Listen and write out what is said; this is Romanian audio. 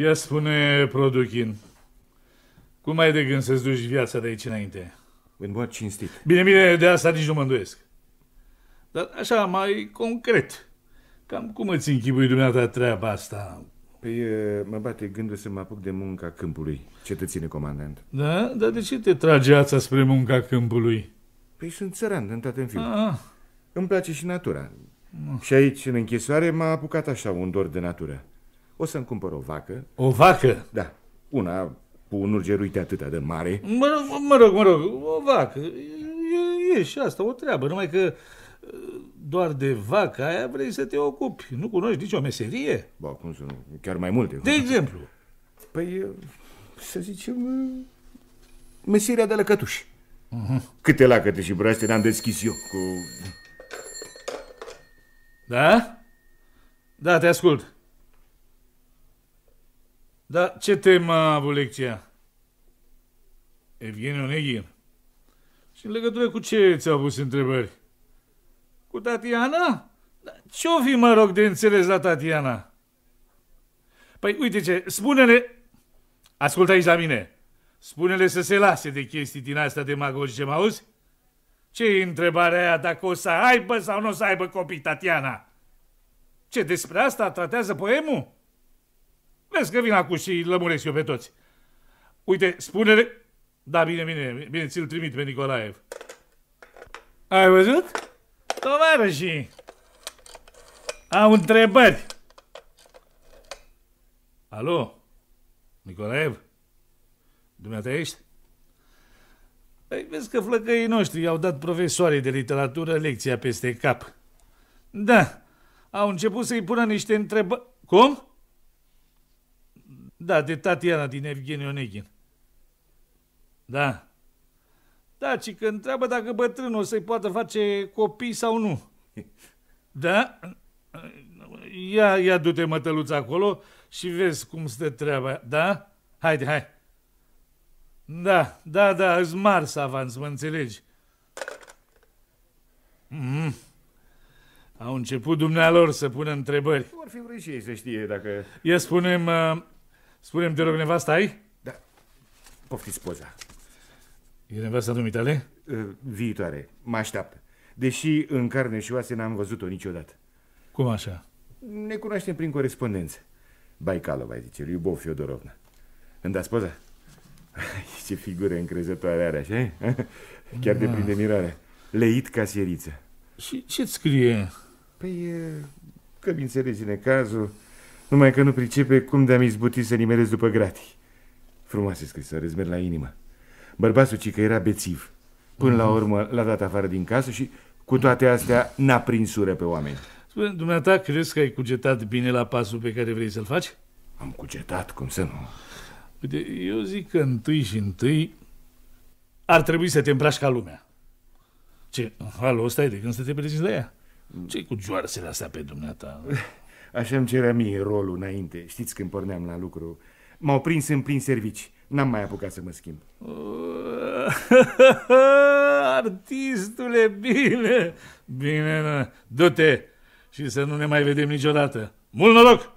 Ia spune, Produchin, cum ai de gând să-ți duci viața de aici înainte? În mod cinstit. Bine, bine, de asta nici nu mă îndoiesc. Dar așa, mai concret. Cam cum îți închipui dumneata treaba asta? Păi mă bate gândul să mă apuc de munca câmpului, cetăține comandant. Da? Dar de ce te trage ața spre munca câmpului? Păi sunt țăran, în toate în fiu. Ah. Îmi place și natura. Ah. Și aici, în închisoare, m-a apucat așa un dor de natură. O să-mi cumpăr o vacă. O vacă? Da, una cu un uite, atât de mare. Mă rog, mă rog, mă rog o vacă. E, e și asta o treabă, numai că uh, doar de vaca aia vrei să te ocupi. Nu cunoști nicio meserie? Ba, cum să nu? Chiar mai multe. De exemplu? Păi, uh, să zicem, uh, meseria de lăcătuș. Uh mhm. -huh. Câte lacăte și braște n-am deschis eu cu... Da? Da, te ascult. Dar ce temă a avut lecția? Evgeni Oneghin. Și în legătură cu ce ți-au pus întrebări? Cu Tatiana? Ce-o fi, mă rog, de înțeles la Tatiana? Păi uite ce, spune-le... Ascultă aici la mine. Spune-le să se lase de chestii din astea demagogice, mă auzi? ce e întrebarea aia dacă o să aibă sau nu o să aibă copii, Tatiana? Ce, despre asta tratează poemul? Vezi că vin acum și lămuresc eu pe toți. Uite, spune-le... Da, bine, bine, bine, ți-l trimit pe Nicolaev. Ai văzut? Tovarășii, au întrebări. Alo, Nicolaev? Dumneata ești? Păi vezi că flăcăii noștri i-au dat profesoarei de literatură lecția peste cap. Da, au început să-i pună niște întrebări... Cum? Da, de Tatiana din Evgeni Oneghin. Da. Da, ci că întreabă dacă bătrânul o să-i poată face copii sau nu. Da? Ia, ia du-te mătăluța acolo și vezi cum stă treaba, da? Haide, hai. Da, da, da, îți mar să avans, mă înțelegi. Mm. Au început dumnealor să pună întrebări. Vor fi vrut și ei să știe dacă... Ia spunem, uh, Spune-mi, te rog, nevasta ai? Da. Poftiți poza. E nevasta dumitale? Viitoare. Mă așteaptă. Deși în carne și oase n-am văzut-o niciodată. Cum așa? Ne cunoaștem prin corespondență. Baicalova, zice, Iubov Fiodorovna. Îmi dați poza? Ce figură încrezătoare are, așa? Eh? Chiar da. de prinde mirare. Leit sieriță. Și ce scrie? Păi, că mi înțelegi în cazul, numai că nu pricepe cum de-am izbutit să nimerez după gratii. Frumoase scrisoare, zmer la inimă. Bărbatul că era bețiv. Până la urmă l-a dat afară din casă și cu toate astea n-a prins ură pe oameni. Spune, dumneata, crezi că ai cugetat bine la pasul pe care vrei să-l faci? Am cugetat, cum să nu? Uite, eu zic că întâi și întâi ar trebui să te îmbraci ca lumea. Ce, halul ăsta e de când să te prezinti la ea? ce cu joarsele astea pe dumneata? Așa îmi cerea mie rolul înainte, știți când porneam la lucru. M-au prins în plin servici, n-am mai apucat să mă schimb. Artistule, bine, bine, du-te și să nu ne mai vedem niciodată. Mult noroc!